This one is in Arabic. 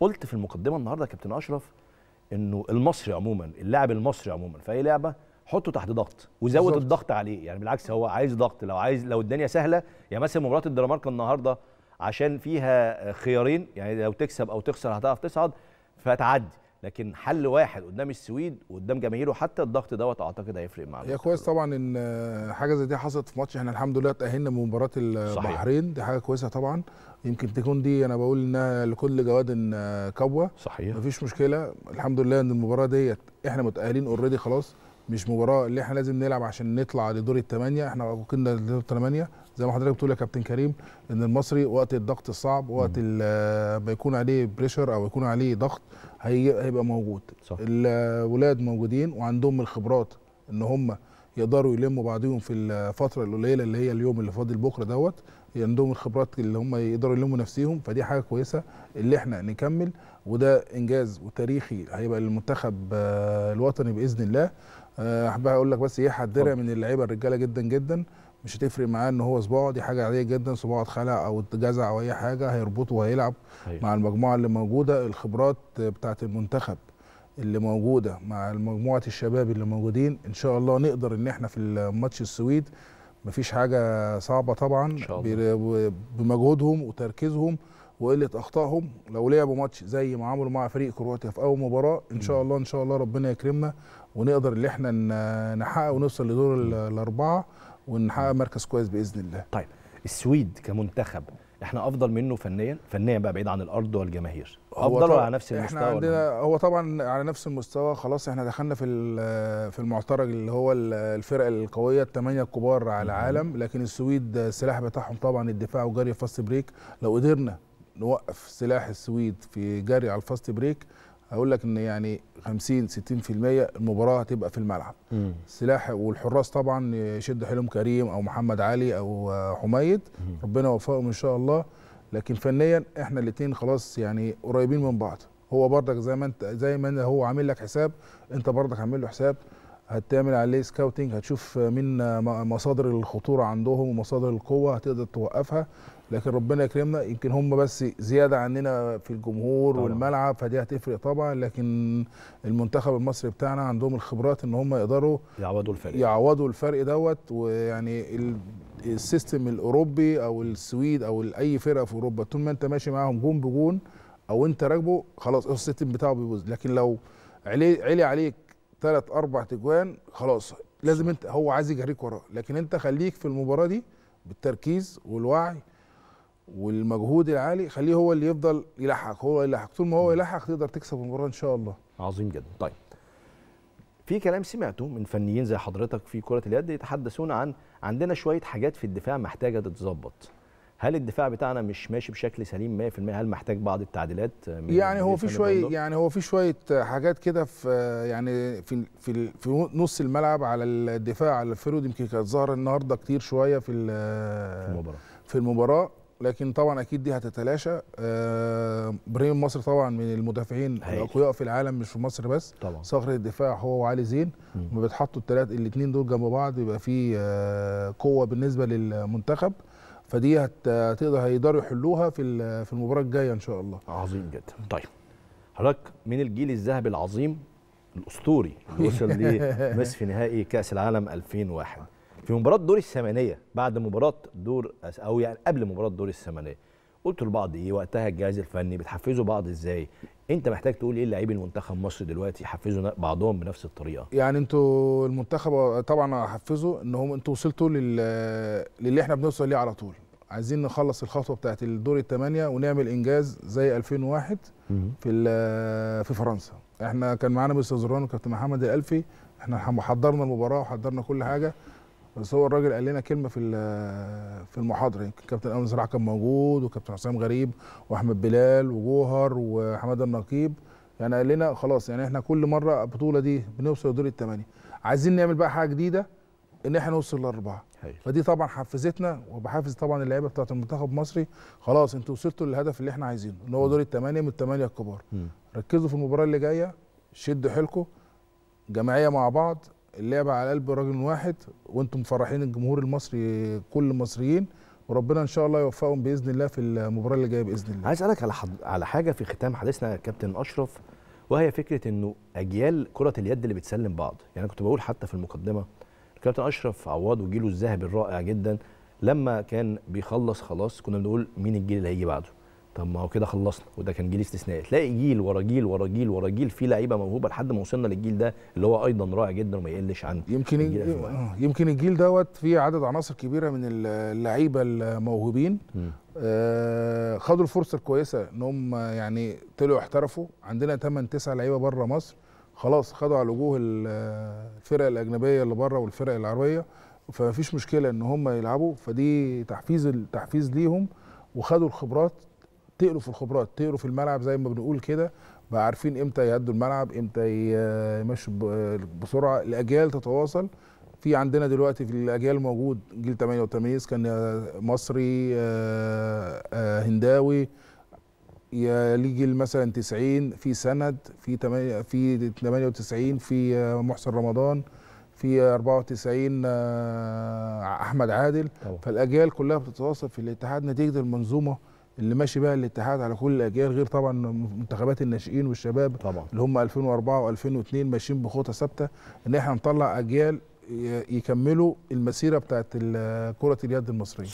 قلت في المقدمه النهارده كابتن اشرف انه المصري عموما اللاعب المصري عموما في اي لعبه حطه تحت ضغط وزود بالزبط. الضغط عليه يعني بالعكس هو عايز ضغط لو عايز لو الدنيا سهله يعني مثلا مباراه الدنمارك النهارده عشان فيها خيارين يعني لو تكسب او تخسر هتعرف تصعد فتعدي لكن حل واحد قدام السويد وقدام جماهيره حتى الضغط دوت اعتقد هيفرق معاه هي كويس طبعا ان حاجه زي دي حصلت في ماتش احنا الحمد لله تاهلنا من مباراه البحرين دي حاجه كويسه طبعا يمكن تكون دي انا بقول انها لكل جواد كبوه صحيح مفيش مشكله الحمد لله ان المباراه ديت احنا متاهلين اوريدي خلاص مش مباراه اللي احنا لازم نلعب عشان نطلع لدور الثمانيه احنا كنا لدور الثمانيه زي ما حضرتك بتقول يا كابتن كريم ان المصري وقت الضغط الصعب وقت ما يكون عليه بريشر او يكون عليه ضغط هيبقى موجود صح. الولاد موجودين وعندهم الخبرات ان هم يقدروا يلموا بعضهم في الفتره القليله اللي هي اليوم اللي فاضل بكره دوت عندهم الخبرات اللي هم يقدروا يلموا نفسيهم فدي حاجه كويسه اللي احنا نكمل وده انجاز وتاريخي هيبقى للمنتخب آه، الوطني باذن الله احب آه، اقول لك بس ايه حدرها من اللعيبه الرجاله جدا جدا مش هتفرق معاه ان هو صباعه دي حاجه عاديه جدا صباعه اتخلع او اتجزع او اي حاجه هيربطه وهيلعب هي. أيوة. مع المجموعه اللي موجوده الخبرات بتاعه المنتخب اللي موجوده مع مجموعه الشباب اللي موجودين ان شاء الله نقدر ان احنا في ماتش السويد مفيش حاجه صعبه طبعا إن شاء الله. بمجهودهم وتركيزهم وقله اخطائهم لو لعبوا ماتش زي ما عملوا مع فريق كرواتيا في اول مباراه ان شاء الله ان شاء الله ربنا يكرمنا ونقدر ان احنا نحقق ونوصل لدور الاربعه ونحقق مركز كويس باذن الله. طيب السويد كمنتخب احنا افضل منه فنيا فنيا بقى بعيد عن الارض والجماهير افضل ولا على نفس المستوى احنا عندنا هو طبعا على نفس المستوى خلاص احنا دخلنا في في المعترك اللي هو الفرق القويه الثمانيه الكبار على العالم لكن السويد السلاح بتاعهم طبعا الدفاع وجري فاست بريك لو قدرنا نوقف سلاح السويد في جري على الفاست بريك هقول لك ان يعني 50 60% المباراه هتبقى في الملعب مم. سلاح والحراس طبعا يشد حيلهم كريم او محمد علي او حميد مم. ربنا يوفقهم ان شاء الله لكن فنيا احنا الاثنين خلاص يعني قريبين من بعض هو برضك زي ما انت زي ما هو عامل لك حساب انت برضك عامل له حساب هتعمل عليه سكاوتنج هتشوف من مصادر الخطوره عندهم ومصادر القوه هتقدر توقفها لكن ربنا يكرمنا يمكن هم بس زياده عننا في الجمهور طبعا. والملعب فدي هتفرق طبعا لكن المنتخب المصري بتاعنا عندهم الخبرات ان هم يقدروا يعوضوا الفرق يعوضوا الفرق دوت ويعني السيستم الاوروبي او السويد او اي فرقه في اوروبا طول ما انت ماشي معاهم جون بجون او انت راكبه خلاص السيستم بتاعه بيبوظ لكن لو علي علي عليك ثلاث اربع تجوان خلاص لازم انت هو عايز يجريك وراه لكن انت خليك في المباراه دي بالتركيز والوعي والمجهود العالي خليه هو اللي يفضل يلحق هو يلحق طول ما هو يلحق تقدر تكسب المباراه ان شاء الله عظيم جدا طيب في كلام سمعته من فنيين زي حضرتك في كره اليد يتحدثون عن عندنا شويه حاجات في الدفاع محتاجه تتظبط هل الدفاع بتاعنا مش ماشي بشكل سليم 100% هل محتاج بعض التعديلات يعني هو في شويه يعني هو في شويه حاجات كده في يعني في في في نص الملعب على الدفاع على الفرود يمكن كانت ظاهره النهارده كتير شويه في المباراه في المباراه لكن طبعا اكيد دي هتتلاشى ابراهيم آه، مصر طبعا من المدافعين الاقوياء في العالم مش في مصر بس طبعا صخر الدفاع هو وعلي زين لما بيتحطوا الثلاث الاثنين دول جنب بعض بيبقى في آه، قوه بالنسبه للمنتخب فدي هتقدر هيقدروا يحلوها في في المباراه الجايه ان شاء الله عظيم جدا طيب حضرتك من الجيل الذهبي العظيم الاسطوري اللي وصل لمس في نهائي كاس العالم 2001 في مباراه دور الثمانيه بعد مباراه دور او يعني قبل مباراه دور الثمانيه قلت لبعض ايه وقتها الجهاز الفني بتحفزوا بعض ازاي انت محتاج تقول ايه لاعبي المنتخب مصر دلوقتي يحفزوا بعضهم بنفس الطريقه يعني انتوا المنتخب طبعا هحفزه ان هم انتوا وصلتوا لل... للي احنا بنوصل ليه على طول عايزين نخلص الخطوه بتاعت الدور الثمانيه ونعمل انجاز زي 2001 في في فرنسا احنا كان معانا مستر زران وكابتن محمد الالفي احنا حضرنا المباراه وحضرنا كل حاجه بس هو الراجل قال لنا كلمه في آه، في المحاضره يعني كابتن امل زراعه كان موجود وكابتن حسام غريب واحمد بلال وجوهر وحماده النقيب يعني قال لنا خلاص يعني احنا كل مره البطوله دي بنوصل لدور الثمانيه عايزين نعمل بقى حاجه جديده ان احنا نوصل لاربعه فدي طبعا حفزتنا وبحافز طبعا اللعيبه بتاعه المنتخب المصري خلاص انتوا وصلتوا للهدف اللي احنا عايزينه ان هو دور الثمانيه من الثمانيه الكبار م. ركزوا في المباراه اللي جايه شدوا حيلكم جماعيه مع بعض اللعبه على قلب رجل واحد وانتم مفرحين الجمهور المصري كل المصريين وربنا ان شاء الله يوفقهم باذن الله في المباراه اللي جايه باذن الله. عايز اسالك على حض... على حاجه في ختام حديثنا يا كابتن اشرف وهي فكره انه اجيال كره اليد اللي بتسلم بعض، يعني كنت بقول حتى في المقدمه الكابتن اشرف عواد وجيله الذهبي الرائع جدا لما كان بيخلص خلاص كنا بنقول مين الجيل اللي هيجي بعده. طب ما هو كده خلصنا وده كان جيل استثنائي تلاقي جيل ورا جيل ورا جيل ورا جيل فيه لعيبه موهوبه لحد ما وصلنا للجيل ده اللي هو ايضا رائع جدا وما يقلش عن يمكن الجيل آه، يمكن الجيل دوت فيه عدد عناصر كبيره من اللعيبه الموهوبين آه خدوا الفرصه الكويسه ان هم يعني طلعوا احترفوا عندنا 8 9 لعيبه بره مصر خلاص خدوا على وجوه الفرق الاجنبيه اللي بره والفرق العربيه فما فيش مشكله ان هم يلعبوا فدي تحفيز تحفيز ليهم وخدوا الخبرات تقلوا في الخبرات تقلوا في الملعب زي ما بنقول كده بقى عارفين امتى يهدوا الملعب امتى يمشوا بسرعه الاجيال تتواصل في عندنا دلوقتي في الاجيال موجود جيل 88 كان مصري آه، هنداوي ليه جيل مثلا 90 في سند في في 98 في آه، محسن رمضان في 94 آه، احمد عادل طبعا. فالاجيال كلها بتتواصل في الاتحاد نتيجه المنظومه اللي ماشي بها الاتحاد على كل الاجيال غير طبعا منتخبات الناشئين والشباب طبعا. اللي هم 2004 و2002 ماشيين بخطى ثابته ان احنا نطلع اجيال يكملوا المسيره بتاعت كره اليد المصريه